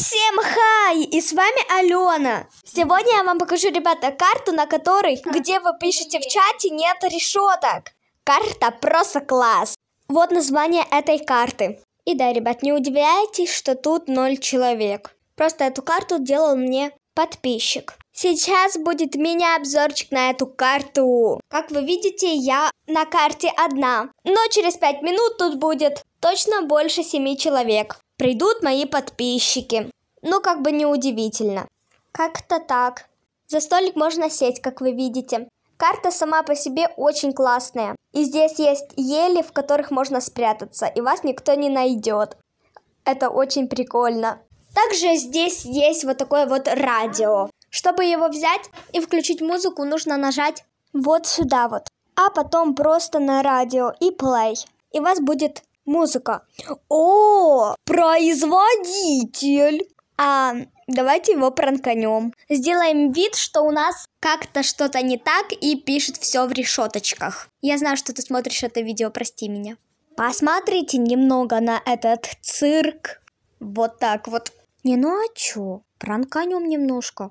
Всем хай! И с вами Алена. Сегодня я вам покажу, ребята, карту, на которой, где вы пишете в чате, нет решеток. Карта просто класс. Вот название этой карты. И да, ребят, не удивляйтесь, что тут ноль человек. Просто эту карту делал мне подписчик. Сейчас будет мини-обзорчик на эту карту. Как вы видите, я на карте одна. Но через пять минут тут будет точно больше семи человек придут мои подписчики. Ну, как бы неудивительно. Как-то так. За столик можно сесть, как вы видите. Карта сама по себе очень классная. И здесь есть ели, в которых можно спрятаться, и вас никто не найдет. Это очень прикольно. Также здесь есть вот такое вот радио. Чтобы его взять и включить музыку, нужно нажать вот сюда вот. А потом просто на радио и play. И вас будет музыка. О, производитель! А давайте его пранканем. Сделаем вид, что у нас как-то что-то не так и пишет все в решеточках. Я знаю, что ты смотришь это видео, прости меня. Посмотрите немного на этот цирк. Вот так вот. Не ну а ночью. Пранканем немножко.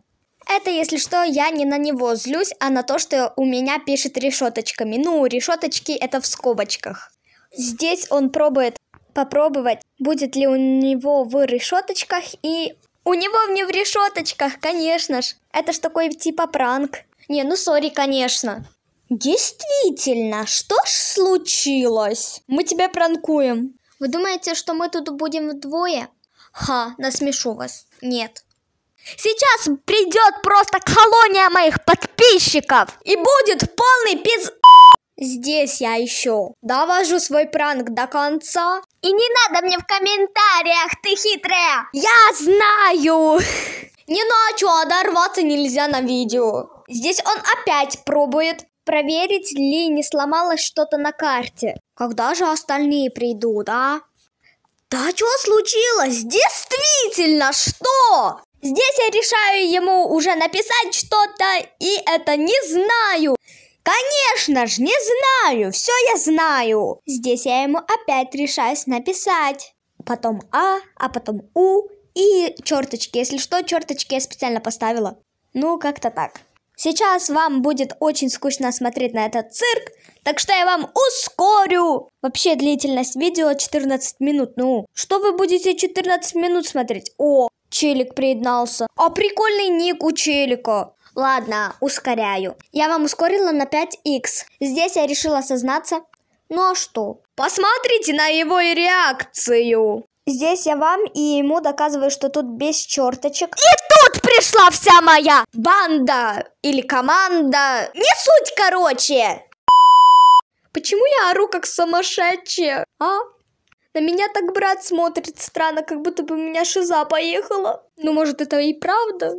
Это, если что, я не на него злюсь, а на то, что у меня пишет решеточками. Ну, решеточки это в скобочках. Здесь он пробует попробовать, будет ли у него в решеточках и... У него в не в решеточках, конечно ж. Это ж такой типа пранк. Не, ну сори, конечно. Действительно, что ж случилось? Мы тебя пранкуем. Вы думаете, что мы тут будем вдвое? Ха, насмешу вас. Нет. Сейчас придет просто колония моих подписчиков и будет полный пиз... Здесь я еще довожу свой пранк до конца. И не надо мне в комментариях, ты хитрая. Я знаю. Не ночью, а дорваться нельзя на видео. Здесь он опять пробует проверить ли не сломалось что-то на карте. Когда же остальные придут, а? Да что случилось? Действительно, что? Здесь я решаю ему уже написать что-то, и это не знаю. Конечно ж, не знаю, все я знаю. Здесь я ему опять решаюсь написать. Потом А, а потом У и черточки. Если что, черточки я специально поставила. Ну, как-то так. Сейчас вам будет очень скучно смотреть на этот цирк, так что я вам ускорю. Вообще длительность видео 14 минут. Ну, что вы будете 14 минут смотреть? О, Челик приединался. А прикольный ник у Челика. Ладно, ускоряю. Я вам ускорила на 5 x. Здесь я решила сознаться. Ну а что? Посмотрите на его реакцию. Здесь я вам и ему доказываю, что тут без черточек. И тут пришла вся моя банда или команда. Не суть, короче. Почему я ору как сумасшедшая, а? На меня так брат смотрит странно, как будто бы у меня шиза поехала. Ну, может, это и правда?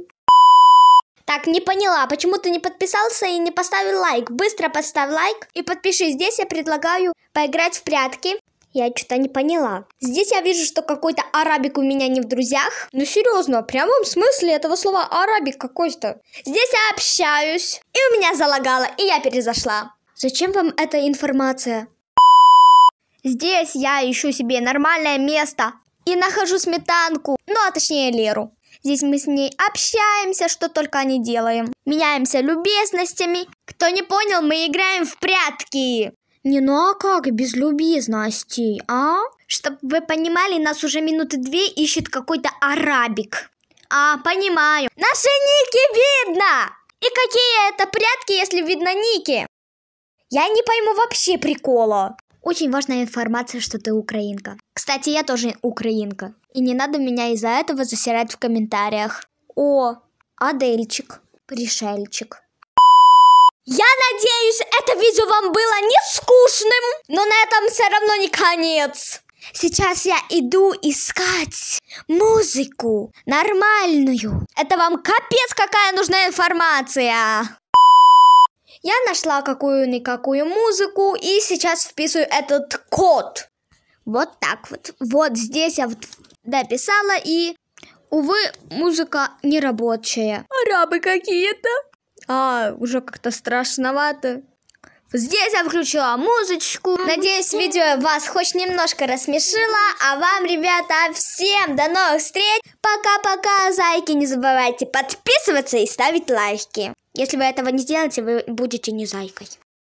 Так, не поняла, почему ты не подписался и не поставил лайк? Быстро поставь лайк и подпишись. Здесь я предлагаю поиграть в прятки. Я что-то не поняла. Здесь я вижу, что какой-то арабик у меня не в друзьях. Ну серьезно, в прямом смысле этого слова арабик какой-то. Здесь я общаюсь. И у меня залагало, и я перезашла. Зачем вам эта информация? Здесь я ищу себе нормальное место и нахожу сметанку, ну а точнее Леру. Здесь мы с ней общаемся, что только не делаем. Меняемся любезностями. Кто не понял, мы играем в прятки. Не, ну а как без любезностей, а? Чтоб вы понимали, нас уже минуты две ищет какой-то арабик. А, понимаю. Наши ники видно! И какие это прятки, если видно ники? Я не пойму вообще прикола. Очень важная информация, что ты украинка. Кстати, я тоже украинка. И не надо меня из-за этого засирать в комментариях. О, Адельчик, пришельчик. Я надеюсь, это видео вам было не скучным, но на этом все равно не конец. Сейчас я иду искать музыку нормальную. Это вам капец какая нужна информация. Я нашла какую-никакую музыку и сейчас вписываю этот код. Вот так вот. Вот здесь я вот дописала и, увы, музыка не Арабы какие-то. А, уже как-то страшновато. Здесь я включила музычку. Надеюсь, видео вас хоть немножко рассмешило. А вам, ребята, всем до новых встреч. Пока-пока, зайки. Не забывайте подписываться и ставить лайки. Если вы этого не сделаете, вы будете не зайкой.